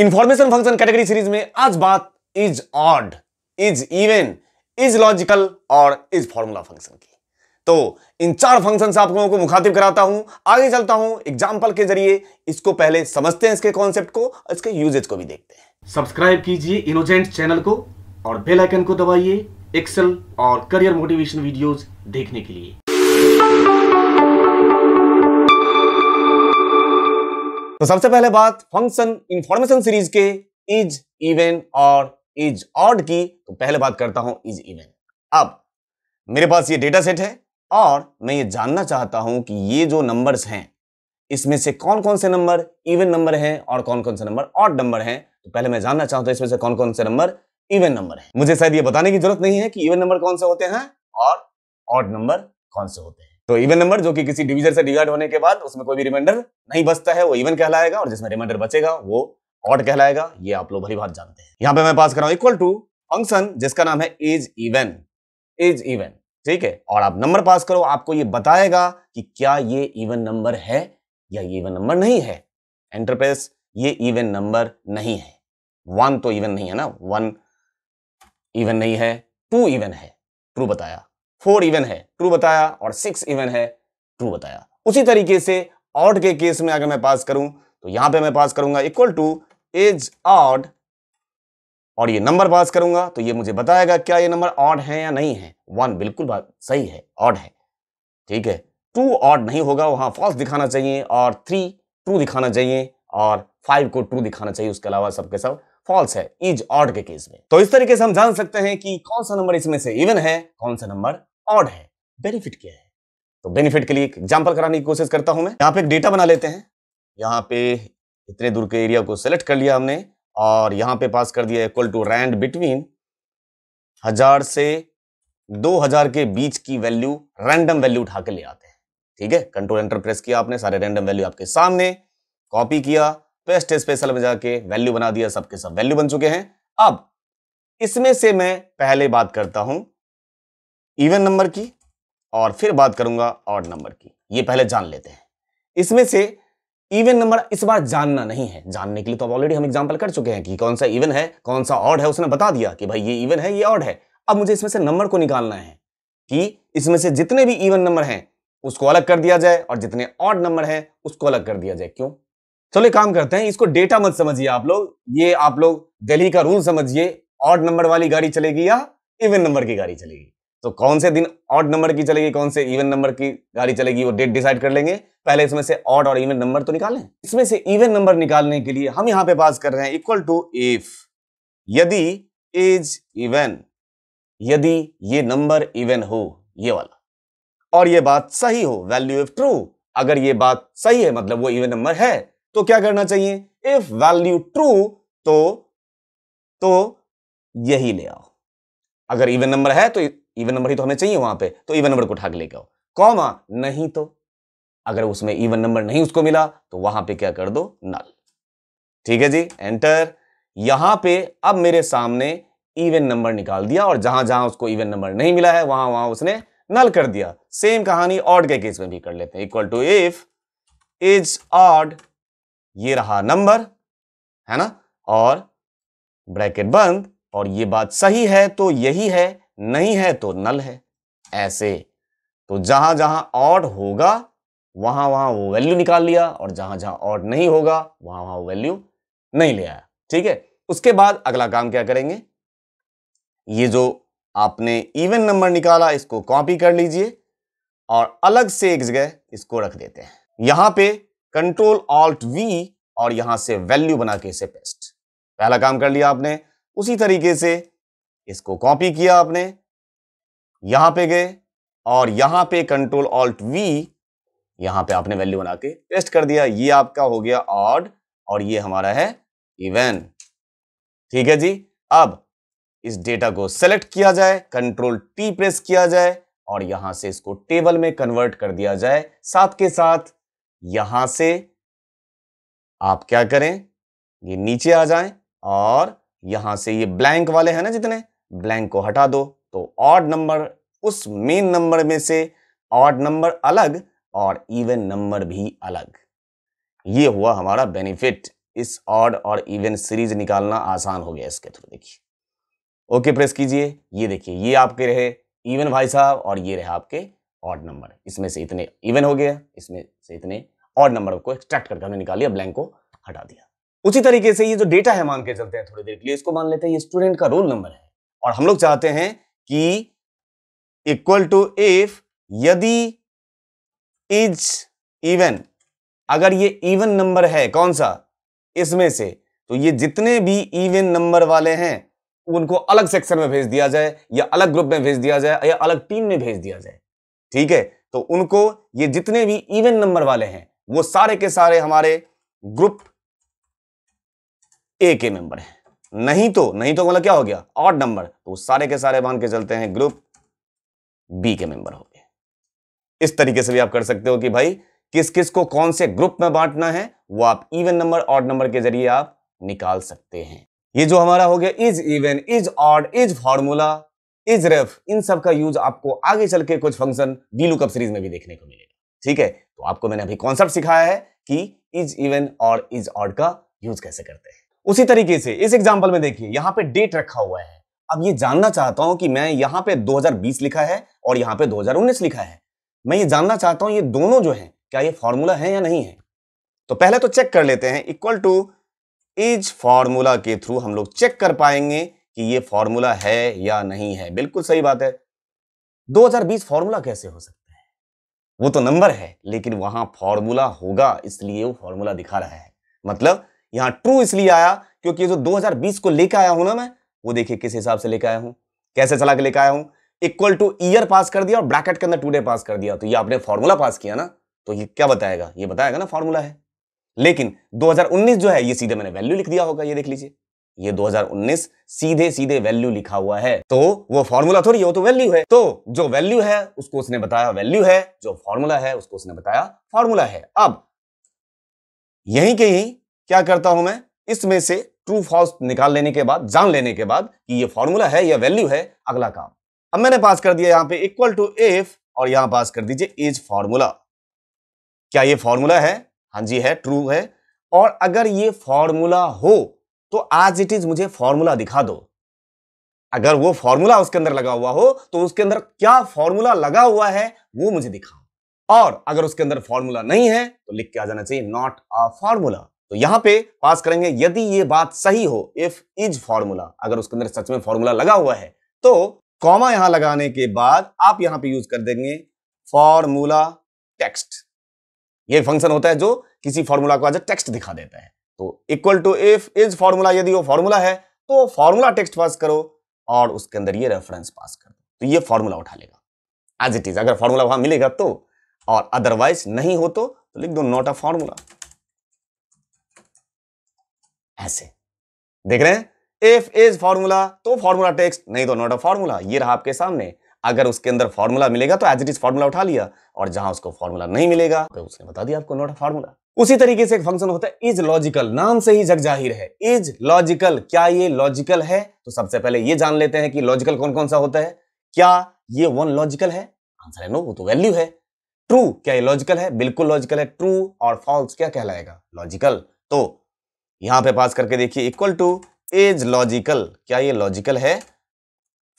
information function category series में आज बात is odd is even is logical और इज फॉर्मूला फंक्शन की तो इन चार फंक्शन से आप लोगों को मुखातिब कराता हूं आगे चलता हूं एग्जाम्पल के जरिए इसको पहले समझते हैं इसके कॉन्सेप्ट को इसके यूजेज को भी देखते हैं सब्सक्राइब कीजिए इनोजेंट चैनल को और बेल आइकन को दबाइए एक्सेल और करियर मोटिवेशन वीडियोज देखने के लिए तो सबसे पहले बात फंक्शन इंफॉर्मेशन सीरीज के इज इवन और इज ऑड की तो पहले बात करता हूं इज इवन अब मेरे पास ये डेटा सेट है और मैं ये जानना चाहता हूं कि ये जो नंबर्स हैं इसमें से कौन कौन से नंबर इवन नंबर हैं और कौन कौन से नंबर ऑड नंबर हैं तो पहले मैं जानना चाहता हूं इसमें से कौन कौन से नंबर इवन नंबर है मुझे शायद ये बताने की जरूरत नहीं है कि इवन नंबर कौन से होते हैं और ऑड नंबर कौन से होते हैं तो इवन नंबर जो कि किसी डिवीजन से डिवाइड होने के बाद उसमें कोई भी रिमाइंडर नहीं बचता है वो इवन कहलाएगा और जिसमें रिमाइंडर बचेगा वो ऑड कहलाएगा ये आप लोग भली बात जानते हैं यहाँ पे मैं पास कर रहा हूँ इक्वल टू फंक्शन जिसका नाम है इज इवन इज इवन ठीक है और आप नंबर पास करो आपको ये बताएगा कि क्या ये इवन नंबर है या ये इवन नंबर नहीं है एंटरप्रेस ये इवन नंबर नहीं है वन तो इवन नहीं है ना वन इवन नहीं है टू इवन है ट्रू बताया फोर इवन है ट्रू बताया और सिक्स इवन है ट्रू बताया उसी तरीके से ऑड के केस में अगर मैं पास करूं तो यहां पे मैं पास करूंगा इक्वल टू इज ऑड और ये नंबर पास करूंगा तो ये मुझे बताएगा क्या ये नंबर ऑड है या नहीं है वन बिल्कुल सही है ऑड है ठीक है टू ऑड नहीं होगा वहां फॉल्स दिखाना चाहिए और थ्री ट्रू दिखाना चाहिए और फाइव को ट्रू दिखाना चाहिए उसके अलावा सबके सब फॉल्स है इज ऑड के केस में तो इस तरीके से हम जान सकते हैं कि कौन सा नंबर इसमें से इवन है कौन सा नंबर ऑड है बेनिफिट क्या है तो बेनिफिट के लिए एक एग्जाम्पल कराने की कोशिश करता हूं मैं यहाँ पे एक डेटा बना लेते हैं यहाँ पे इतने दूर के एरिया को सेलेक्ट कर लिया हमने और यहाँ पे पास कर दिया इक्वल टू रैंड बिटवीन हजार से दो हजार के बीच की वैल्यू रैंडम वैल्यू उठा के ले आते हैं ठीक है कंट्रोल एंटर प्रेस किया आपने सारे रैंडम वैल्यू आपके सामने कॉपी किया तो स्टेज स्पेशल में जाके वैल्यू बना दिया सबके सब वैल्यू बन चुके हैं अब इसमें से मैं पहले बात करता हूं इवन नंबर की और फिर बात करूंगा ऑड नंबर की ये पहले जान लेते हैं इसमें से इवन नंबर इस बार जानना नहीं है जानने के लिए तो अब ऑलरेडी हम एग्जाम्पल कर चुके हैं कि कौन सा इवन है कौन सा ऑड है उसने बता दिया कि भाई ये इवन है ये ऑड है अब मुझे इसमें से नंबर को निकालना है कि इसमें से जितने भी इवन नंबर हैं उसको अलग कर दिया जाए और जितने ऑड नंबर हैं उसको अलग कर दिया जाए क्यों चलो काम करते हैं इसको डेटा मत समझिए आप लोग ये आप लोग दिल्ली का रूल समझिए ऑड नंबर वाली गाड़ी चलेगी या इवन नंबर की गाड़ी चलेगी तो कौन से दिन ऑड नंबर की चलेगी कौन से इवन नंबर की गाड़ी चलेगी वो डेट डिसाइड कर लेंगे पहले इसमें से ऑड और इवन नंबर तो निकालें इसमें से इवन नंबर निकालने के लिए हम यहां पे पास कर रहे हैं इक्वल टू इफ यदि इज इवन यदि ये नंबर इवन हो ये वाला और ये बात सही हो वैल्यू इफ ट्रू अगर ये बात सही है मतलब वो इवन नंबर है तो क्या करना चाहिए इफ वैल्यू ट्रू तो तो यही ले आओ अगर इवन नंबर है तो इवन नंबर ही तो हमें चाहिए वहां पे तो इवन नंबर को उठा के लेके आओ कॉमा नहीं तो अगर उसमें इवन नंबर नहीं उसको मिला तो वहां पे क्या कर दो नल ठीक है जी एंटर यहां पे अब मेरे सामने इवन नंबर निकाल दिया और जहां जहां उसको इवन नंबर नहीं मिला है वहां वहां उसने नल कर दिया सेम कहानी ऑड के केस में भी कर लेते हैं equal to if is odd ये रहा नंबर है ना और ब्रैकेट बंद और ये बात सही है तो यही है नहीं है तो नल है ऐसे तो जहां जहां ऑड होगा वहां वहां वो वैल्यू निकाल लिया और जहां जहां ऑड नहीं होगा वहां वहां वैल्यू नहीं ले आया ठीक है उसके बाद अगला काम क्या करेंगे ये जो आपने इवन नंबर निकाला इसको कॉपी कर लीजिए और अलग से एक जगह इसको रख देते हैं यहां पे कंट्रोल ऑल्ट वी और यहां से वैल्यू बना के इसे पेस्ट पहला काम कर लिया आपने उसी तरीके से इसको कॉपी किया आपने यहां पे गए और यहां पे कंट्रोल ऑल्ट वी यहां पे आपने वैल्यू बना के पेस्ट कर दिया ये आपका हो गया ऑड और ये हमारा है इवेन ठीक है जी अब इस डेटा को सेलेक्ट किया जाए कंट्रोल टी प्रेस किया जाए और यहां से इसको टेबल में कन्वर्ट कर दिया जाए साथ के साथ यहां से आप क्या करें ये नीचे आ जाएं और यहां से ये ब्लैंक वाले हैं ना जितने ब्लैंक को हटा दो तो ऑड नंबर उस मेन नंबर में से ऑड नंबर अलग और इवन नंबर भी अलग ये हुआ हमारा बेनिफिट इस ऑड और इवन सीरीज निकालना आसान हो गया इसके थ्रू देखिए ओके प्रेस कीजिए ये देखिए ये आपके रहे इवन भाई साहब और ये रहे आपके ऑड नंबर इसमें से इतने इवन हो गया इसमें से इतने ऑड नंबर को एक्सट्रैक्ट करके हमने निकाल लिया ब्लैंक को हटा दिया उसी तरीके से ये जो डेटा है मान के चलते हैं थोड़ी देर के लिए इसको मान लेते हैं ये स्टूडेंट का रोल नंबर है और हम लोग चाहते हैं कि इक्वल टू इफ यदि इज इवन अगर ये इवन नंबर है कौन सा इसमें से तो ये जितने भी इवन नंबर वाले हैं उनको अलग सेक्शन में भेज दिया जाए या अलग ग्रुप में भेज दिया जाए या अलग टीम में भेज दिया जाए ठीक है तो उनको ये जितने भी इवन नंबर वाले हैं वो सारे के सारे हमारे ग्रुप ए के मेंबर हैं नहीं तो नहीं तो मतलब क्या हो गया ऑड नंबर तो सारे के सारे मान के चलते हैं ग्रुप बी के मेंबर हो गए इस तरीके से भी आप कर सकते हो कि भाई किस किस को कौन से ग्रुप में बांटना है वो आप इवन नंबर ऑड नंबर के जरिए आप निकाल सकते हैं ये जो हमारा हो गया is even is odd is formula is ref इन सब का यूज आपको आगे चल के कुछ फंक्शन वी लुकअप सीरीज में भी देखने को मिलेगा ठीक है तो आपको मैंने अभी कॉन्सेप्ट सिखाया है कि इज इवन और इज ऑड का यूज कैसे करते हैं उसी तरीके से इस एग्जाम्पल में देखिए यहाँ पे डेट रखा हुआ है अब ये जानना चाहता हूं कि मैं यहाँ पे 2020 लिखा है और यहाँ पे 2019 लिखा है मैं ये जानना चाहता हूं ये दोनों जो हैं क्या ये फॉर्मूला है या नहीं है तो पहले तो चेक कर लेते हैं इक्वल टू इज फॉर्मूला के थ्रू हम लोग चेक कर पाएंगे कि ये फॉर्मूला है या नहीं है बिल्कुल सही बात है 2020 फॉर्मूला कैसे हो सकता है वो तो नंबर है लेकिन वहां फॉर्मूला होगा इसलिए वो फॉर्मूला दिखा रहा है मतलब यहां ट्रू इसलिए आया क्योंकि जो 2020 को लेकर आया हूं ना मैं वो देखिए किस हिसाब से लेकर आया हूं कैसे चला के लेकर आया हूं इक्वल टू ईयर पास कर दिया और ब्रैकेट के अंदर टू डे पास कर दिया तो ये आपने फॉर्मूला पास किया ना तो ये क्या बताएगा ये बताएगा ना फॉर्मूला है लेकिन 2019 जो है ये सीधे मैंने वैल्यू लिख दिया होगा ये देख लीजिए ये 2019 सीधे सीधे वैल्यू लिखा हुआ है तो वो फॉर्मूला थोड़ी हो तो वैल्यू है तो जो वैल्यू है उसको उसने बताया वैल्यू है जो फॉर्मूला है उसको उसने बताया फॉर्मूला है अब यही के ही क्या करता हूं मैं इसमें से ट्रू फॉल्स निकाल लेने के बाद जान लेने के बाद कि ये फॉर्मूला है या वैल्यू है अगला काम अब मैंने पास कर दिया यहां पे इक्वल टू एफ और यहां पास कर दीजिए एज फॉर्मूला क्या ये फॉर्मूला है हाँ जी है ट्रू है और अगर ये फॉर्मूला हो तो आज इट इज मुझे फॉर्मूला दिखा दो अगर वो फॉर्मूला उसके अंदर लगा हुआ हो तो उसके अंदर क्या फॉर्मूला लगा हुआ है वो मुझे दिखाओ और अगर उसके अंदर फॉर्मूला नहीं है तो लिख के आ जाना चाहिए नॉट अ फॉर्मूला तो यहां पे पास करेंगे यदि ये बात सही हो इफ इज फॉर्मूला अगर उसके अंदर सच में फॉर्मूला लगा हुआ है तो कॉमा यहां लगाने के बाद आप यहां पे यूज कर देंगे फॉर्मूला टेक्स्ट ये फंक्शन होता है जो किसी फॉर्मूला को आज टेक्स्ट दिखा देता है तो equal to if is formula यदि वो फॉर्मूला है तो फॉर्मूला टेक्स्ट पास करो और उसके अंदर ये रेफरेंस पास कर दो तो ये फॉर्मूला उठा लेगा एज इट इज अगर फॉर्मूला वहां मिलेगा तो और अदरवाइज नहीं हो तो, तो लिख दो नॉट अ फॉर्मूला ऐसे देख रहे हैं इफ इज फॉर्मूला तो फॉर्मूला टेक्स्ट नहीं तो नॉट अ फॉर्मूला ये रहा आपके सामने अगर उसके अंदर फॉर्मूला मिलेगा तो एज इट इज फॉर्मूला उठा लिया और जहां उसको फॉर्मूला नहीं मिलेगा तो उसने बता दिया आपको नॉट अ फॉर्मूला उसी तरीके से एक फंक्शन होता है इज लॉजिकल नाम से ही जग जाहिर है इज लॉजिकल क्या ये लॉजिकल है तो सबसे पहले ये जान लेते हैं कि लॉजिकल कौन कौन सा होता है क्या ये वन लॉजिकल है आंसर है नो वो तो वैल्यू है ट्रू क्या ये लॉजिकल है बिल्कुल लॉजिकल है ट्रू और फॉल्स क्या कहलाएगा लॉजिकल तो यहां पे पास करके देखिए इक्वल टू इज लॉजिकल क्या ये लॉजिकल है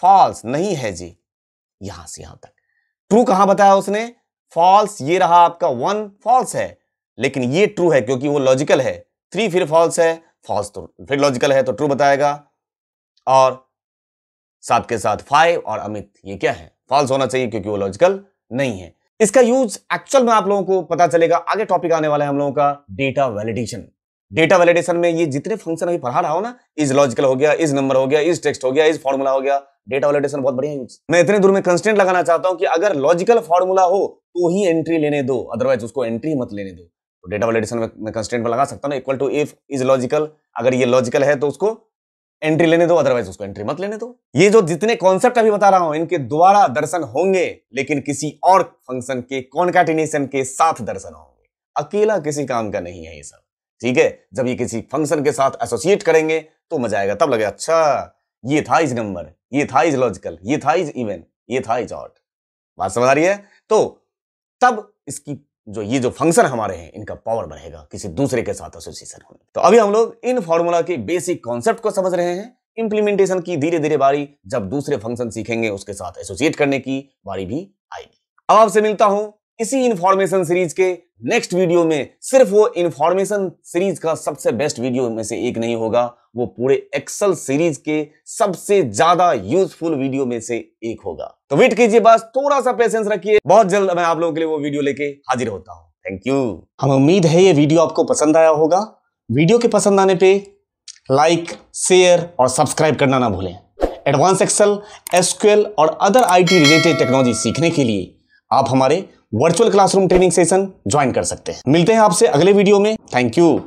फॉल्स नहीं है जी यहां से यहां तक ट्रू कहां बताया उसने फॉल्स ये रहा आपका वन फॉल्स है लेकिन ये ट्रू है क्योंकि वो लॉजिकल है थ्री फिर फॉल्स है फॉल्स तो फिर लॉजिकल है तो ट्रू बताएगा और साथ के साथ फाइव और अमित ये क्या है फॉल्स होना चाहिए क्योंकि वो लॉजिकल नहीं है इसका यूज एक्चुअल में आप लोगों को पता चलेगा आगे टॉपिक आने वाला है हम लोगों का डेटा वैलिडेशन डेटा वैलिडेशन में ये जितने फंक्शन अभी पढ़ा रहा हो ना इज लॉजिकल हो गया इज नंबर हो गया इज टेक्स्ट हो गया इज फॉर्मूला हो गया डेटा वैलिडेशन बहुत बढ़िया यूज मैं इतने दूर में कंस्टेंट लगाना चाहता हूं कि अगर लॉजिकल फॉर्मूला हो तो ही एंट्री लेने दो अदरवाइज उसको एंट्री मत लेने दो तो डेटा वैलिडेशन में कंस्टेंट पर लगा सकता हूँ equal to if is logical अगर ये लॉजिकल है तो उसको एंट्री लेने दो अदरवाइज उसको एंट्री मत लेने दो ये जो जितने कॉन्सेप्ट अभी बता रहा हूं इनके द्वारा दर्शन होंगे लेकिन किसी और फंक्शन के कॉन्कैटिनेशन के साथ दर्शन होंगे अकेला किसी काम का नहीं है ये सब ठीक है जब ये किसी फंक्शन के साथ एसोसिएट करेंगे तो मजा आएगा तब लगे अच्छा ये था इज नंबर ये था इज लॉजिकल ये था इज इवेंट ये था इज ऑट बात समझ आ रही है तो तब इसकी जो ये जो फंक्शन हमारे हैं इनका पावर बढ़ेगा किसी दूसरे के साथ एसोसिएशन होने तो अभी हम लोग इन फॉर्मूला के बेसिक कॉन्सेप्ट को समझ रहे हैं इंप्लीमेंटेशन की धीरे धीरे बारी जब दूसरे फंक्शन सीखेंगे उसके साथ एसोसिएट करने की बारी भी आएगी अब आपसे मिलता हूं इसी इंफॉर्मेशन सीरीज के नेक्स्ट वीडियो में सिर्फ वो इंफॉर्मेशन सीरीज का सबसे बेस्ट वीडियो में से एक नहीं होगा वो पूरे एक्सल सीरीज के सबसे ज्यादा यूजफुल वीडियो में से एक होगा तो वेट कीजिए बस थोड़ा सा पेशेंस रखिए बहुत जल्द मैं आप लोगों के लिए वो वीडियो लेके हाजिर होता हूँ थैंक यू हम उम्मीद है ये वीडियो आपको पसंद आया होगा वीडियो के पसंद आने पर लाइक शेयर और सब्सक्राइब करना ना भूलें एडवांस एक्सल एसक्यूएल और अदर आई रिलेटेड टेक्नोलॉजी सीखने के लिए आप हमारे virtual classroom training session join कर सकते हैं मिलते हैं आपसे अगले वीडियो में थैंक यू